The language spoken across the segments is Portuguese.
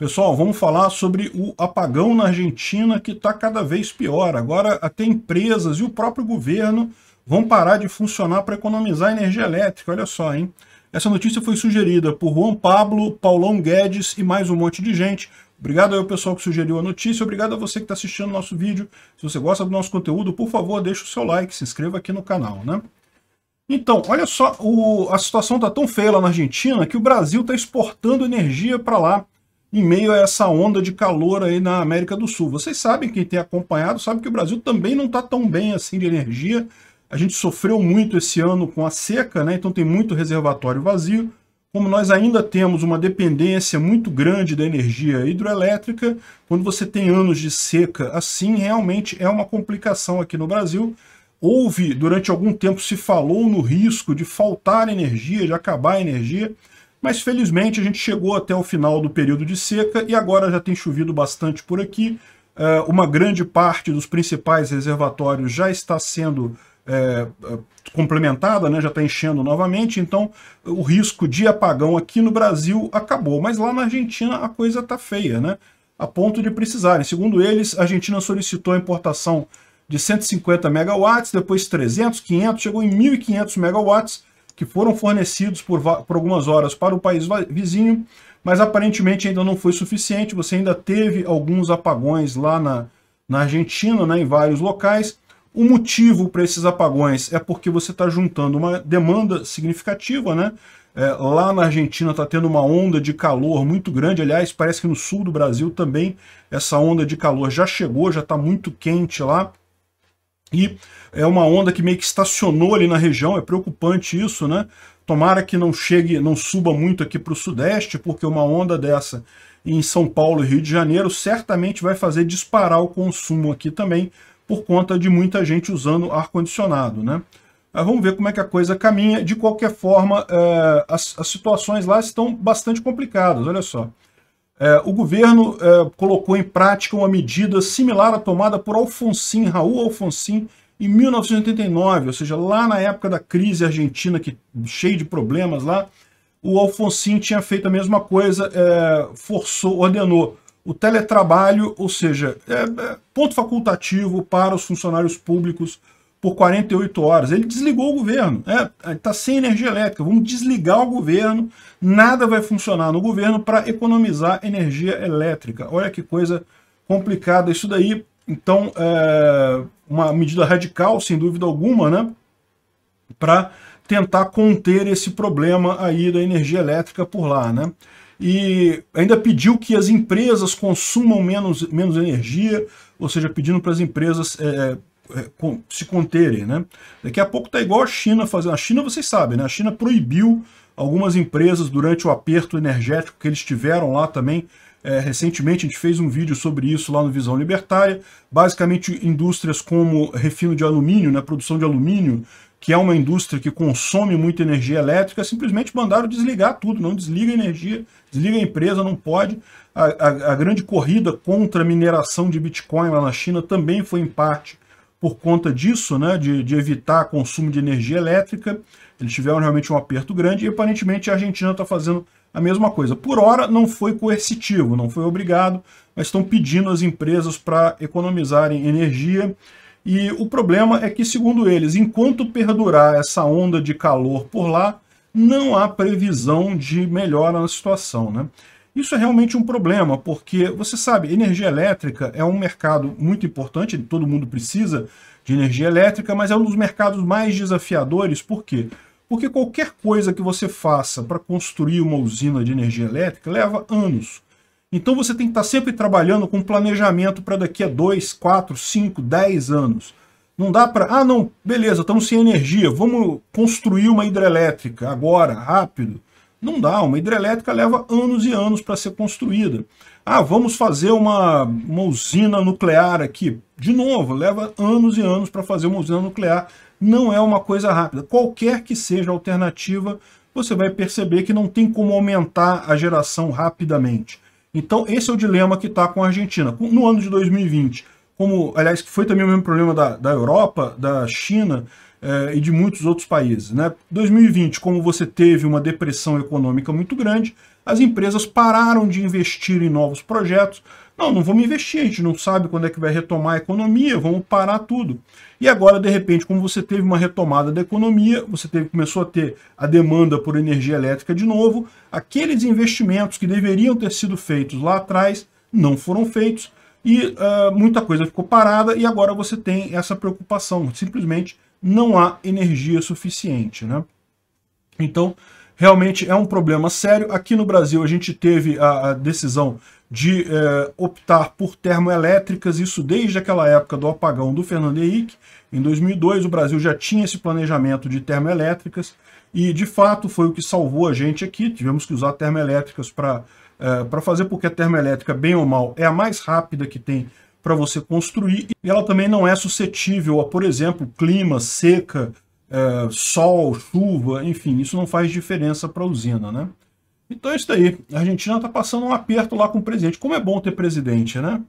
Pessoal, vamos falar sobre o apagão na Argentina que está cada vez pior. Agora até empresas e o próprio governo vão parar de funcionar para economizar energia elétrica. Olha só, hein? Essa notícia foi sugerida por Juan Pablo, Paulão Guedes e mais um monte de gente. Obrigado ao pessoal que sugeriu a notícia, obrigado a você que está assistindo o nosso vídeo. Se você gosta do nosso conteúdo, por favor, deixe o seu like, se inscreva aqui no canal, né? Então, olha só, o, a situação está tão feia lá na Argentina que o Brasil está exportando energia para lá em meio a essa onda de calor aí na América do Sul. Vocês sabem, quem tem acompanhado, sabe que o Brasil também não está tão bem assim de energia. A gente sofreu muito esse ano com a seca, né? então tem muito reservatório vazio. Como nós ainda temos uma dependência muito grande da energia hidroelétrica, quando você tem anos de seca assim, realmente é uma complicação aqui no Brasil. Houve, durante algum tempo, se falou no risco de faltar energia, de acabar a energia. Mas felizmente a gente chegou até o final do período de seca e agora já tem chovido bastante por aqui. É, uma grande parte dos principais reservatórios já está sendo é, é, complementada, né, já está enchendo novamente, então o risco de apagão aqui no Brasil acabou. Mas lá na Argentina a coisa está feia, né? a ponto de precisarem. Segundo eles, a Argentina solicitou a importação de 150 megawatts, depois 300, 500, chegou em 1.500 megawatts, que foram fornecidos por, por algumas horas para o país vizinho, mas aparentemente ainda não foi suficiente, você ainda teve alguns apagões lá na, na Argentina, né, em vários locais. O motivo para esses apagões é porque você está juntando uma demanda significativa, né? É, lá na Argentina está tendo uma onda de calor muito grande, aliás, parece que no sul do Brasil também essa onda de calor já chegou, já está muito quente lá e é uma onda que meio que estacionou ali na região, é preocupante isso, né? Tomara que não chegue, não suba muito aqui para o sudeste, porque uma onda dessa em São Paulo e Rio de Janeiro certamente vai fazer disparar o consumo aqui também, por conta de muita gente usando ar-condicionado, né? Mas vamos ver como é que a coisa caminha. De qualquer forma, é, as, as situações lá estão bastante complicadas, olha só. É, o governo é, colocou em prática uma medida similar à tomada por Alfonsin, Raul Alfonsin, em 1989, ou seja, lá na época da crise argentina, que cheio de problemas lá, o Alfonsin tinha feito a mesma coisa, é, forçou, ordenou o teletrabalho, ou seja, é, é, ponto facultativo para os funcionários públicos por 48 horas. Ele desligou o governo. É, Está sem energia elétrica. Vamos desligar o governo. Nada vai funcionar no governo para economizar energia elétrica. Olha que coisa complicada isso daí. Então, é uma medida radical, sem dúvida alguma, né? Para tentar conter esse problema aí da energia elétrica por lá, né? E ainda pediu que as empresas consumam menos, menos energia, ou seja, pedindo para as empresas é, é, se conterem, né? Daqui a pouco tá igual a China fazendo. A China, vocês sabem, né? A China proibiu algumas empresas durante o aperto energético que eles tiveram lá também. É, recentemente a gente fez um vídeo sobre isso lá no Visão Libertária. Basicamente, indústrias como refino de alumínio, né, produção de alumínio, que é uma indústria que consome muita energia elétrica, simplesmente mandaram desligar tudo, não desliga a energia, desliga a empresa, não pode. A, a, a grande corrida contra a mineração de Bitcoin lá na China também foi, em parte, por conta disso, né, de, de evitar consumo de energia elétrica, eles tiveram realmente um aperto grande e aparentemente a Argentina está fazendo a mesma coisa. Por hora não foi coercitivo, não foi obrigado, mas estão pedindo às empresas para economizarem energia. E o problema é que, segundo eles, enquanto perdurar essa onda de calor por lá, não há previsão de melhora na situação. Né? Isso é realmente um problema, porque você sabe, energia elétrica é um mercado muito importante, todo mundo precisa de energia elétrica, mas é um dos mercados mais desafiadores, por quê? Porque qualquer coisa que você faça para construir uma usina de energia elétrica leva anos. Então você tem que estar tá sempre trabalhando com planejamento para daqui a 2, 4, 5, 10 anos. Não dá para, ah não, beleza, estamos sem energia, vamos construir uma hidrelétrica agora, rápido. Não dá, uma hidrelétrica leva anos e anos para ser construída. Ah, vamos fazer uma, uma usina nuclear aqui. De novo, leva anos e anos para fazer uma usina nuclear. Não é uma coisa rápida. Qualquer que seja a alternativa, você vai perceber que não tem como aumentar a geração rapidamente. Então, esse é o dilema que está com a Argentina. No ano de 2020, como, aliás, que foi também o mesmo problema da, da Europa, da China eh, e de muitos outros países. Né? 2020, como você teve uma depressão econômica muito grande, as empresas pararam de investir em novos projetos. Não, não vamos investir, a gente não sabe quando é que vai retomar a economia, vamos parar tudo. E agora, de repente, como você teve uma retomada da economia, você teve, começou a ter a demanda por energia elétrica de novo, aqueles investimentos que deveriam ter sido feitos lá atrás não foram feitos, e uh, muita coisa ficou parada e agora você tem essa preocupação. Simplesmente não há energia suficiente. Né? Então, realmente é um problema sério. Aqui no Brasil a gente teve a, a decisão de eh, optar por termoelétricas, isso desde aquela época do apagão do Fernando Henrique. Em 2002, o Brasil já tinha esse planejamento de termoelétricas e, de fato, foi o que salvou a gente aqui. Tivemos que usar termoelétricas para uh, é, para fazer, porque a termoelétrica, bem ou mal, é a mais rápida que tem para você construir e ela também não é suscetível a, por exemplo, clima, seca, uh, sol, chuva, enfim, isso não faz diferença para a usina, né? Então é isso aí A Argentina está passando um aperto lá com o presidente. Como é bom ter presidente, né?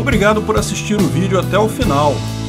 Obrigado por assistir o vídeo até o final.